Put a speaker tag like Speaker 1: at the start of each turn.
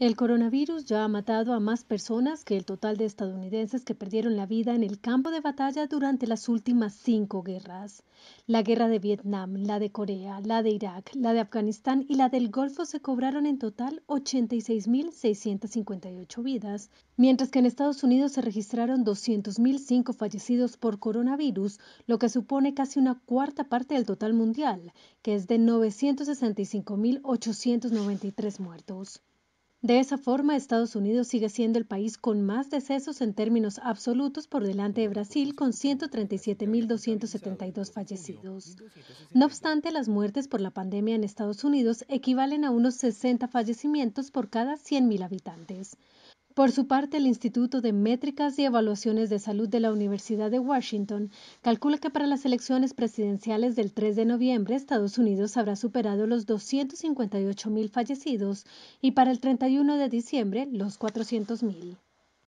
Speaker 1: El coronavirus ya ha matado a más personas que el total de estadounidenses que perdieron la vida en el campo de batalla durante las últimas cinco guerras. La guerra de Vietnam, la de Corea, la de Irak, la de Afganistán y la del Golfo se cobraron en total 86.658 vidas, mientras que en Estados Unidos se registraron 200.005 fallecidos por coronavirus, lo que supone casi una cuarta parte del total mundial, que es de 965.893 muertos. De esa forma, Estados Unidos sigue siendo el país con más decesos en términos absolutos por delante de Brasil, con 137.272 fallecidos. No obstante, las muertes por la pandemia en Estados Unidos equivalen a unos 60 fallecimientos por cada 100.000 habitantes. Por su parte, el Instituto de Métricas y Evaluaciones de Salud de la Universidad de Washington calcula que para las elecciones presidenciales del 3 de noviembre Estados Unidos habrá superado los 258 mil fallecidos y para el 31 de diciembre los 400 mil.